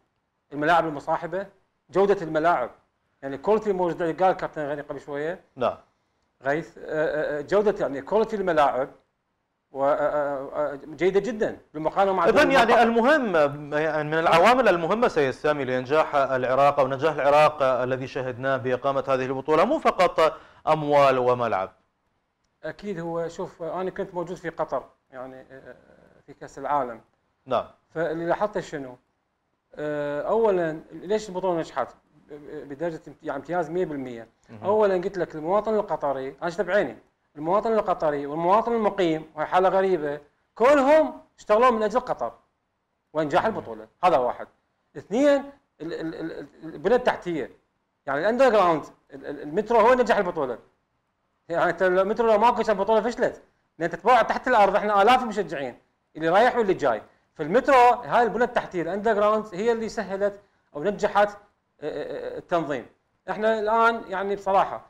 الملاعب المصاحبه جوده الملاعب يعني كواليتي موجوده اللي قال كابتن غني قبل شويه نعم غيث آه، آه، آه، جوده يعني كواليتي الملاعب جيدة جدا بالمقارنه مع اذا يعني المهم يعني من العوامل المهمه سيد سامي لنجاح العراق او نجاح العراق الذي شهدناه باقامه هذه البطوله مو فقط اموال وملعب اكيد هو شوف انا كنت موجود في قطر يعني في كاس العالم نعم فاللي لاحظته شنو؟ اولا ليش البطوله نجحت؟ بدرجه يعني امتياز 100% اولا قلت لك المواطن القطري انا شفت بعيني المواطن القطري والمواطن المقيم وهي حاله غريبه كلهم اشتغلوا من اجل قطر وانجاح البطوله هذا واحد اثنين البنى التحتيه يعني الاندر جراوند المترو هو نجح البطوله يعني انت المترو لو ماكو كان البطوله فشلت لان تتباع تحت الارض احنا الاف المشجعين اللي رايح واللي جاي فالمترو هاي البنى التحتيه الاندر جراوند هي اللي سهلت او نجحت التنظيم احنا الان يعني بصراحه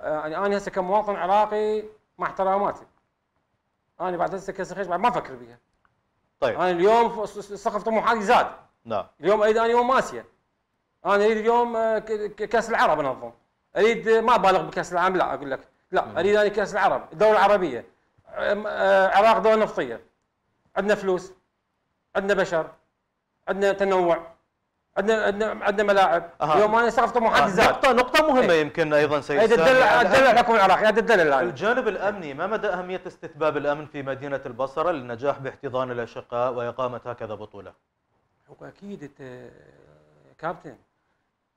يعني انا هسه كمواطن عراقي مع احتراماتي انا بعد هسه كسخيش بعد ما افكر بيها طيب انا اليوم سقف طموحاتي زاد نعم اليوم اريد انا يوم اسيا انا اريد اليوم آه، كاس العرب انظم اريد آه، ما ابالغ بكاس العالم لا اقول لك لا اريد انا كاس العرب الدوله العربيه آه، عراق دوله نفطيه عندنا فلوس عندنا بشر عندنا تنوع عندنا عندنا عندنا ملاعب اليوم انا استغرب طموحات الزاد آه، نقطه نقطه مهمه ايه. يمكن ايضا سيد تدلع تدلع الحكم العراقي تدلع الجانب الامني ما مدى اهميه استتباب الامن في مدينه البصره للنجاح باحتضان الاشقاء واقامه هكذا بطوله؟ هو اكيد كابتن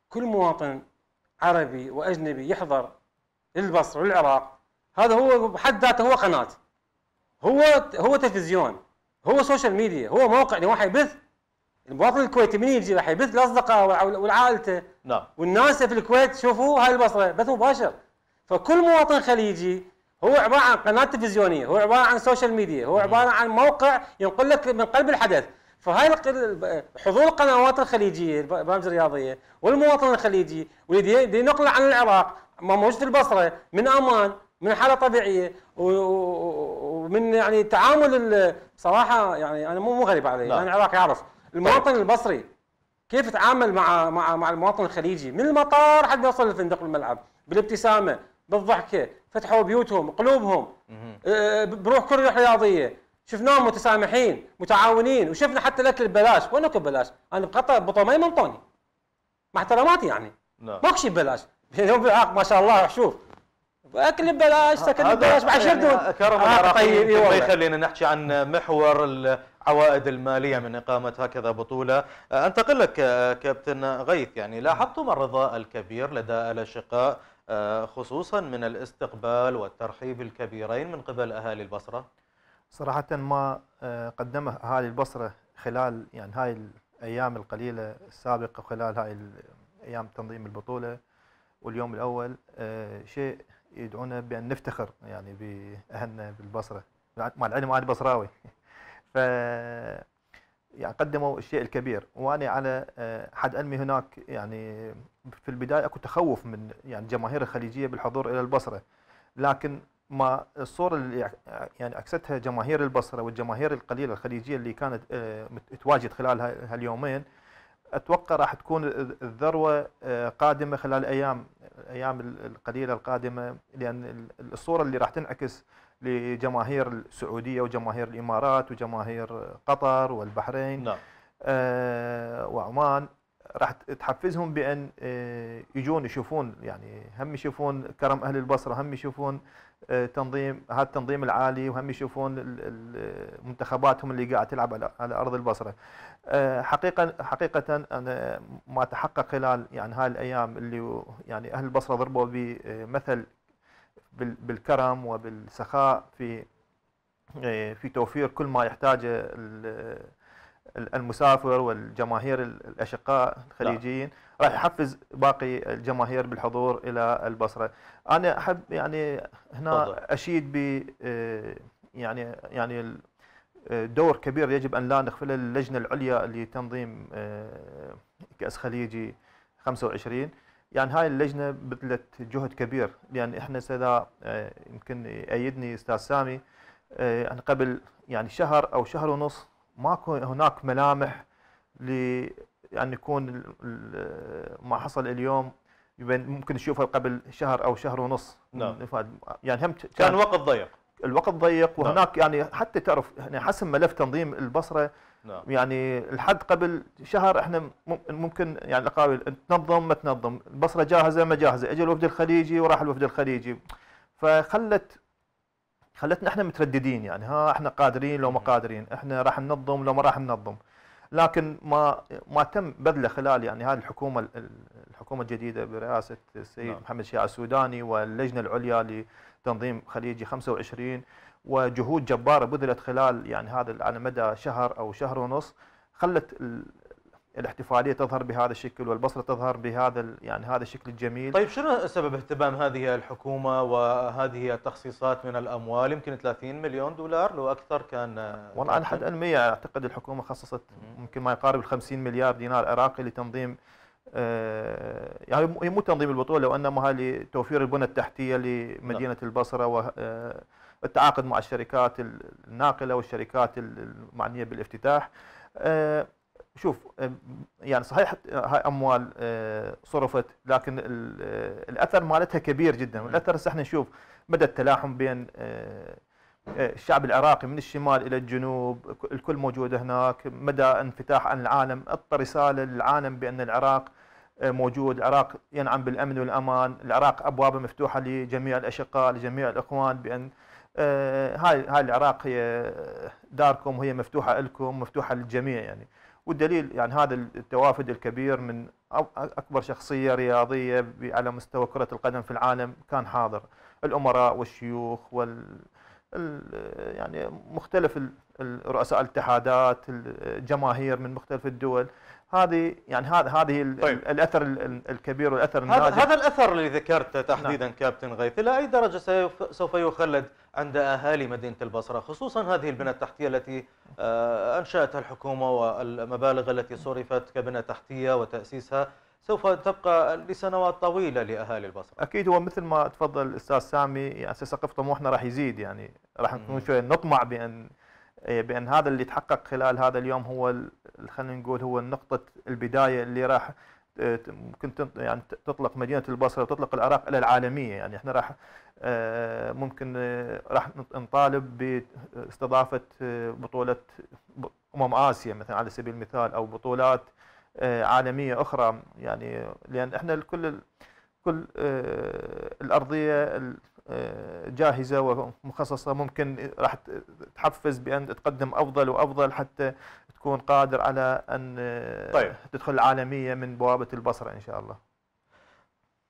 كل مواطن عربي واجنبي يحضر للبصره والعراق هذا هو بحد ذاته هو قناه هو هو تلفزيون هو سوشيال ميديا هو موقع لواحد يبث المواطن الكويتي من يجي راح يبث لاصدقائه ولعائلته نعم والناس في الكويت شوفوا هاي البصره بث مباشر فكل مواطن خليجي هو عباره عن قناه تلفزيونيه هو عباره عن سوشيال ميديا هو عباره عن موقع ينقل لك من قلب الحدث فهاي حضور القنوات الخليجيه البرامج الرياضيه والمواطن الخليجي واللي نقله عن العراق ما موجود في البصره من امان من حاله طبيعيه ومن يعني تعامل بصراحه يعني انا مو مو غريب علي نعم. انا العراق يعرف المواطن البصري كيف يتعامل مع مع مع المواطن الخليجي من المطار حتى يوصل لفندق الملعب بالابتسامه بالضحكه فتحوا بيوتهم قلوبهم آه، بروح كل رياضيه شفناهم متسامحين متعاونين وشفنا حتى الاكل ببلاش وين اكو ببلاش؟ انا بقطر بطومي منطوني مع احتراماتي يعني نعم ماكو شيء ببلاش اليوم *laughs* ما شاء الله شوف اكل ببلاش سكن ببلاش بعد شردون كرم آه، العراقيين طيب, إيه طيب، يخلينا نحكي عن محور العوائد المالية من إقامة هكذا بطولة أه، أنتقل لك أه، كابتن غيث يعني لاحظتم الرضا الكبير لدى الأشقاء أه، خصوصا من الاستقبال والترحيب الكبيرين من قبل أهالي البصرة صراحة ما قدمه أهالي البصرة خلال يعني هاي الأيام القليلة السابقة خلال هاي الأيام تنظيم البطولة واليوم الأول شيء يدعونا بأن نفتخر يعني بأهلنا بالبصرة مع العلم أنا بصراوي ف آه، يعني قدموا الشيء الكبير وانا على آه، حد علمي هناك يعني في البدايه اكو تخوف من يعني الجماهير الخليجيه بالحضور الى البصره لكن ما الصورة اللي يعني أكستها جماهير البصرة والجماهير القليلة الخليجية اللي كانت آه، تواجد خلال هاليومين أتوقع راح تكون الذروة قادمة خلال ايام الأيام القليلة القادمة لأن الصورة اللي راح تنعكس لجماهير السعوديه وجماهير الامارات وجماهير قطر والبحرين نعم. آه وعمان راح تحفزهم بان آه يجون يشوفون يعني هم يشوفون كرم اهل البصره هم يشوفون آه تنظيم هذا التنظيم العالي وهم يشوفون منتخباتهم اللي قاعد تلعب على, على ارض البصره آه، حقيقه حقيقه انا ما تحقق خلال يعني هاي الايام اللي يعني اهل البصره ضربوا بمثل بالكرم وبالسخاء في إيه، في توفير كل ما يحتاجه المسافر والجماهير الاشقاء الخليجيين راح يحفز باقي الجماهير بالحضور الى البصره. انا احب يعني هنا اشيد ب إيه، يعني يعني دور كبير يجب ان لا نغفله اللجنه العليا لتنظيم إيه، كاس خليجي 25 يعني هاي اللجنه بذلت جهد كبير لان يعني احنا اذا آه، يمكن يأيدني استاذ سامي آه، يعني قبل يعني شهر او شهر ونص ماكو هناك ملامح ل يعني يكون ما حصل اليوم ممكن نشوفه قبل شهر او شهر ونص نعم يعني هم كان, وقت ضيق الوقت ضيق نعم. وهناك نعم. يعني حتى تعرف يعني حسم ملف تنظيم البصره نعم. يعني الحد قبل شهر احنا ممكن يعني الاقاويل تنظم ما تنظم البصره جاهزه ما جاهزه اجى الوفد الخليجي وراح الوفد الخليجي فخلت خلتنا احنا مترددين يعني ها احنا قادرين لو ما قادرين احنا راح ننظم لو ما راح ننظم لكن ما ما تم بذله خلال يعني هذه الحكومه الحكومه الجديده برئاسه السيد نعم. محمد شيع السوداني واللجنه العليا لتنظيم خليجي 25 وجهود جباره بذلت خلال يعني هذا على مدى شهر او شهر ونص خلت الاحتفاليه تظهر بهذا الشكل والبصره تظهر بهذا يعني هذا الشكل الجميل. طيب شنو سبب اهتمام هذه الحكومه وهذه التخصيصات من الاموال يمكن 30 مليون دولار لو اكثر كان والله على حد علمي اعتقد الحكومه خصصت ممكن ما يقارب 50 مليار دينار عراقي لتنظيم آه، يعني مو تنظيم البطوله وانما لتوفير البنى التحتيه لمدينه نعم. البصره و آه، التعاقد مع الشركات الناقله والشركات المعنيه بالافتتاح آه، شوف آه، يعني صحيح هاي اموال آه، صرفت لكن الاثر مالتها كبير جدا والاثر هسه احنا نشوف مدى التلاحم بين الشعب العراقي من الشمال الى الجنوب الكل موجود هناك مدى انفتاح عن العالم اعطى رساله للعالم بان العراق موجود العراق ينعم بالامن والامان العراق ابوابه مفتوحه لجميع الاشقاء لجميع الاخوان بان آه، هاي هاي العراق هي داركم وهي مفتوحه لكم مفتوحه للجميع يعني والدليل يعني هذا التوافد الكبير من اكبر شخصيه رياضيه على مستوى كره القدم في العالم كان حاضر الامراء والشيوخ وال يعني مختلف رؤساء الاتحادات الجماهير من مختلف الدول هذه يعني هذا هذه طيب. الاثر الكبير والاثر الناجح هذا الاثر اللي ذكرته نعم. تحديدا نعم. كابتن غيث الى اي درجه سوف يخلد عند اهالي مدينه البصره خصوصا هذه البنى التحتيه التي آه، انشاتها الحكومه والمبالغ التي صرفت كبنى تحتيه وتاسيسها سوف تبقى لسنوات طويله لاهالي البصره. اكيد هو مثل ما تفضل الاستاذ سامي يعني سقف طموحنا راح يزيد يعني راح نكون شويه نطمع بان إيه، بان هذا اللي تحقق خلال هذا اليوم هو خلينا نقول هو نقطه البدايه اللي راح إيه، ممكن يعني تطلق مدينه البصره وتطلق العراق الى العالميه يعني احنا راح إيه، ممكن راح نطالب باستضافه بطوله امم اسيا مثلا على سبيل المثال او بطولات آه، عالميه اخرى يعني لان احنا كل كل آه، الارضيه آه، جاهزه ومخصصه ممكن راح تحفز بان تقدم افضل وافضل حتى تكون قادر على ان طيب. تدخل العالميه من بوابه البصره ان شاء الله.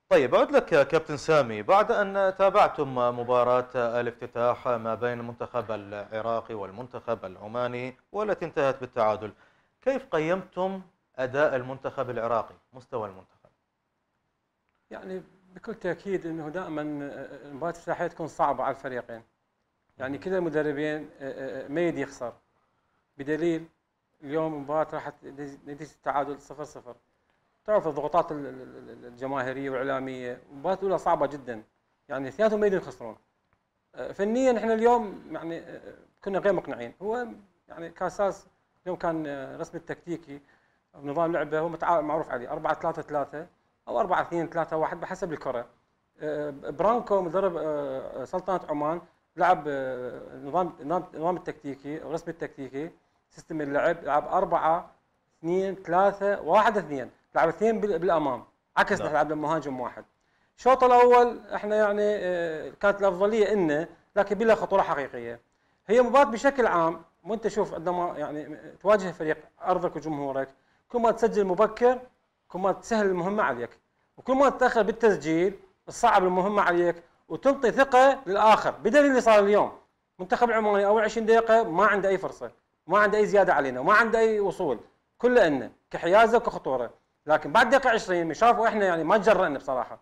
طيب اعود لك كابتن سامي بعد ان تابعتم مباراه الافتتاح ما بين المنتخب العراقي والمنتخب العماني والتي انتهت بالتعادل كيف قيمتم اداء المنتخب العراقي مستوى المنتخب يعني بكل تاكيد انه دائما المباراه الافتتاحيه تكون صعبه على الفريقين يعني كلا المدربين ما يدي يخسر بدليل اليوم المباراه راحت نتيجه التعادل 0 0 تعرف الضغوطات الجماهيريه والاعلاميه المباراه الاولى صعبه جدا يعني اثنيناتهم ما يدرون يخسرون فنيا احنا اليوم يعني كنا غير مقنعين هو يعني كاساس اليوم كان رسم التكتيكي نظام لعبه هو معروف عليه 4 3 3 او 4 2 3 1 بحسب الكره آه، برانكو مدرب آه، سلطنه عمان لعب آه، نظام نظام التكتيكي او الرسم التكتيكي سيستم اللعب لعب 4 2 3 1 2 لعب اثنين بالامام عكس نحن نعم. لعبنا مهاجم واحد الشوط الاول احنا يعني كانت الافضليه انه لكن بلا خطوره حقيقيه هي مباراه بشكل عام وانت شوف عندما يعني تواجه فريق ارضك وجمهورك كل ما تسجل مبكر كل ما تسهل المهمة عليك وكل ما تتأخر بالتسجيل تصعب المهمة عليك وتنطي ثقة للآخر بدليل اللي صار اليوم منتخب العماني أول 20 دقيقة ما عنده أي فرصة ما عنده أي زيادة علينا وما عنده أي وصول كله إنه كحيازة وكخطورة لكن بعد دقيقة 20 شافوا إحنا يعني ما تجرأنا بصراحة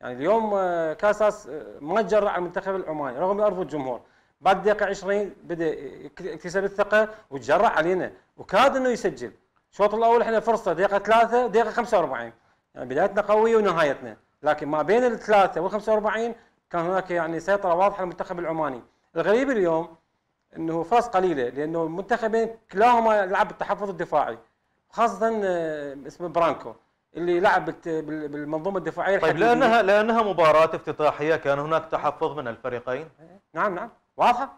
يعني اليوم آه، كاساس آه، ما تجرأ على المنتخب العماني رغم الأرض والجمهور بعد دقيقة 20 بدأ اكتسب الثقة وتجرأ علينا وكاد إنه يسجل الشوط الاول احنا فرصه دقيقه ثلاثه دقيقه 45 يعني بدايتنا قويه ونهايتنا لكن ما بين الثلاثه وال 45 كان هناك يعني سيطره واضحه للمنتخب العماني الغريب اليوم انه فرص قليله لانه المنتخبين كلاهما لعب بالتحفظ الدفاعي خاصه آه، اسمه برانكو اللي لعب بالمنظومه الدفاعيه طيب لانها لانها مباراه افتتاحيه كان هناك تحفظ من الفريقين نعم نعم واضحه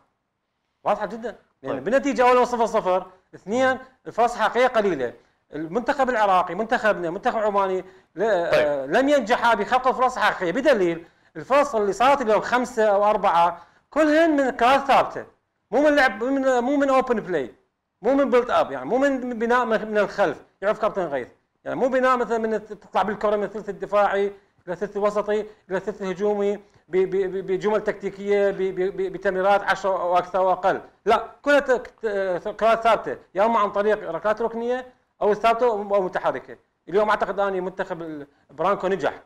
واضحه جدا لان يعني طيب. بالنتيجه اول صفر صفر اثنين الفرص الحقيقيه قليله المنتخب العراقي منتخبنا منتخب عماني طيب. آه، لم ينجح بخلق الفرص حقيقيه بدليل الفرص اللي صارت اليوم خمسه او اربعه كلهن من كرات ثابته مو من لعب من مو من اوبن بلاي مو من بيلت اب يعني مو من بناء من الخلف يعرف كابتن غيث يعني مو بناء مثلا من تطلع بالكره من الثلث الدفاعي الى الثلث الوسطي الى الثلث الهجومي بجمل تكتيكيه بتمريرات 10 او اكثر او اقل لا كلها كرات ثابته يا اما عن طريق ركلات ركنيه او ثابته او متحركه اليوم اعتقد اني منتخب برانكو نجح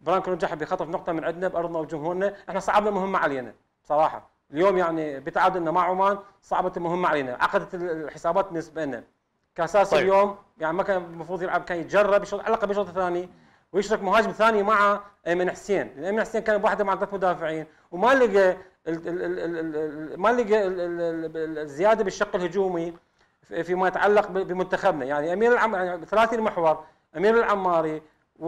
برانكو نجح بخطف نقطه من عندنا بارضنا وجمهورنا احنا صعبنا مهمه علينا بصراحه اليوم يعني بتعادلنا مع عمان صعبت المهمه علينا عقدت الحسابات بالنسبه لنا كاساس طيب. اليوم يعني ما كان المفروض يلعب كان يتجرب على الاقل بشوط ثاني ويشرك مهاجم ثاني مع ايمن آه، حسين، ايمن حسين كان بوحده مع ثلاث مدافعين وما لقى ما لقى الزياده بالشق الهجومي فيما يتعلق بمنتخبنا، يعني امير العم يعني ثلاثي المحور امير العماري وامير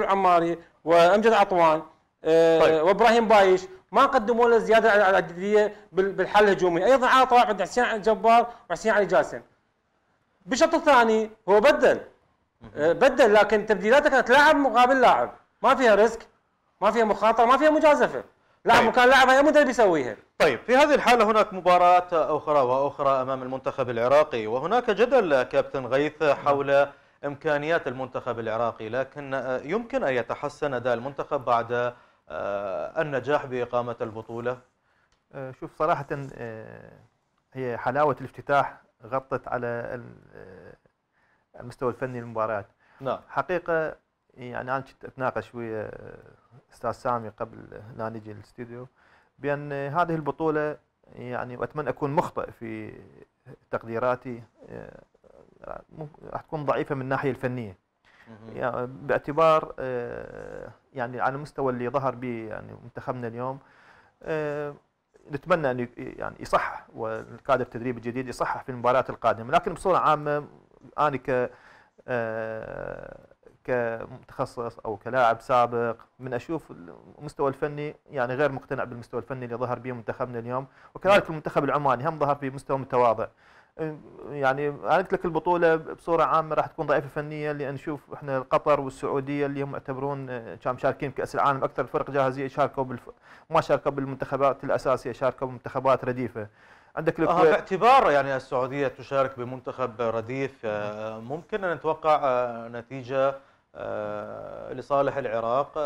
آه، آه، العماري وامجد عطوان طيب. وابراهيم بايش ما قدموا له زياده العدديه بالحل الهجومي، ايضا طلع عند حسين جبار وحسين علي جاسم. بالشوط الثاني هو بدل أه، بدل لكن تبديلاته كانت لاعب مقابل لاعب ما فيها ريسك ما فيها مخاطره ما فيها مجازفه لاعب طيب. مكان لاعب هي مدرب يسويها طيب في هذه الحاله هناك مباراه اخرى واخرى امام المنتخب العراقي وهناك جدل كابتن غيث حول نعم. امكانيات المنتخب العراقي لكن أه، يمكن ان يتحسن اداء المنتخب بعد أه، النجاح باقامه البطوله شوف صراحه هي حلاوه الافتتاح غطت على المستوى الفني للمباريات نعم حقيقه يعني انا كنت اتناقش ويا استاذ سامي قبل لا نجي الاستديو بان هذه البطوله يعني واتمنى اكون مخطئ في تقديراتي راح تكون ضعيفه من الناحيه الفنيه يعني باعتبار يعني على المستوى اللي ظهر به يعني منتخبنا اليوم نتمنى ان يعني يصحح والكادر التدريبي الجديد يصحح في المباريات القادمه لكن بصوره عامه انا ك آه، كمتخصص او كلاعب سابق من اشوف المستوى الفني يعني غير مقتنع بالمستوى الفني اللي ظهر به منتخبنا اليوم وكذلك المنتخب العماني هم ظهر بمستوى متواضع يعني انا قلت لك البطوله بصوره عامه راح تكون ضعيفه فنيا لان نشوف احنا قطر والسعوديه اللي هم يعتبرون آه، كانوا مشاركين بكاس العالم اكثر الفرق جاهزيه شاركوا بالف... ما شاركوا بالمنتخبات الاساسيه شاركوا بمنتخبات رديفه عندك آه، الكويت باعتبار يعني السعوديه تشارك بمنتخب رديف آه، ممكن ان نتوقع آه، نتيجه لصالح العراق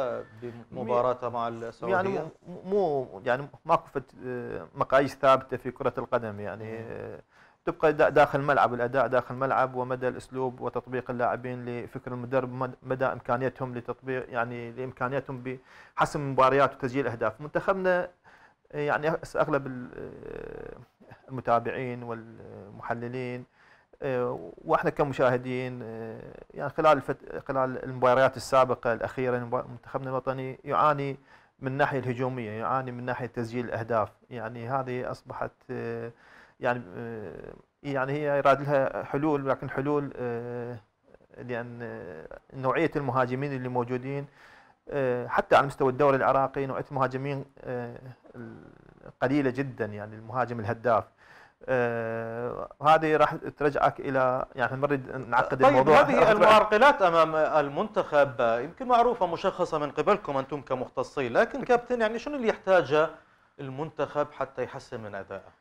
بمباراته مع يعني السعوديه يعني مو يعني ماكو مقاييس ثابته في كره القدم يعني تبقى داخل الملعب الاداء داخل الملعب ومدى الاسلوب وتطبيق اللاعبين لفكر المدرب مدى امكانيتهم لتطبيق يعني لامكانياتهم بحسم مباريات وتسجيل اهداف منتخبنا يعني اغلب المتابعين والمحللين آه، واحنا كمشاهدين آه، يعني خلال الفت... خلال المباريات السابقه الاخيره منتخبنا الوطني يعاني من الناحيه الهجوميه يعاني من ناحيه تسجيل الاهداف يعني هذه اصبحت آه، يعني يعني هي يراد لها حلول لكن حلول لان نوعيه المهاجمين اللي موجودين حتى على مستوى الدوري العراقي نوعيه المهاجمين قليله جدا يعني المهاجم الهداف آه، هذه راح ترجعك الى يعني نريد نعقد طيب الموضوع هذه المعرقلات امام المنتخب يمكن معروفه مشخصه من قبلكم انتم كمختصين لكن كابتن يعني شنو اللي يحتاجه المنتخب حتى يحسن من ادائه؟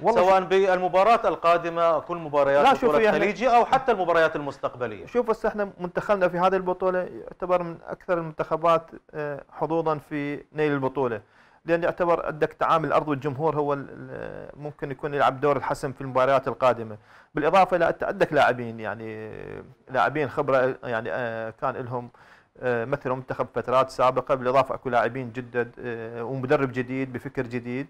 والله سواء بالمباراة القادمة كل مباريات البطولة الخليجي أو حتى المباريات المستقبلية شوف بس احنا منتخبنا في هذه البطولة يعتبر من أكثر المنتخبات آه، حظوظا في نيل البطولة لان يعتبر عندك تعامل الارض والجمهور هو ممكن يكون يلعب دور الحسم في المباريات القادمه بالاضافه الى عندك لاعبين يعني لاعبين خبره يعني آه، كان لهم آه، مثل منتخب فترات سابقه بالاضافه اكو لاعبين جدد آه، ومدرب جديد بفكر جديد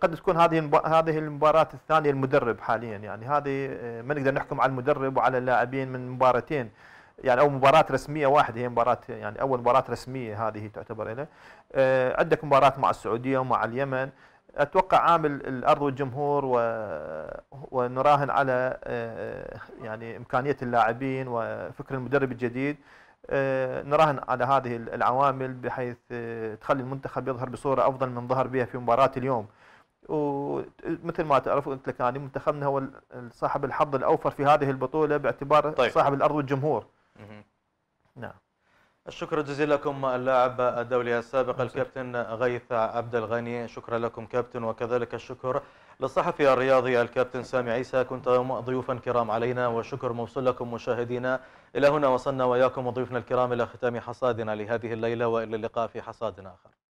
قد تكون هذه هذه المباراه الثانيه المدرب حاليا يعني هذه ما نقدر نحكم على المدرب وعلى اللاعبين من مباراتين يعني او مباراه رسميه واحده هي مباراه يعني اول مباراه رسميه هذه تعتبر لنا آه، عندك مباراه مع السعوديه ومع اليمن اتوقع عامل الارض والجمهور و... ونراهن على آه، يعني امكانيه اللاعبين وفكر المدرب الجديد آه، نراهن على هذه العوامل بحيث تخلي المنتخب يظهر بصوره افضل من ظهر بها في مباراه اليوم ومثل ما تعرفوا قلت لك يعني منتخبنا هو صاحب الحظ الاوفر في هذه البطوله باعتبار طيب. صاحب الارض والجمهور نعم الشكر جزيلا لكم اللاعب الدولي السابق نعم، الكابتن غيث عبد الغني شكرا لكم كابتن وكذلك الشكر للصحفي الرياضي الكابتن سامي عيسى كنت ضيوفا كرام علينا وشكر موصول لكم مشاهدينا إلى هنا وصلنا وإياكم وضيوفنا الكرام إلى ختام حصادنا لهذه الليلة وإلى اللقاء في حصاد آخر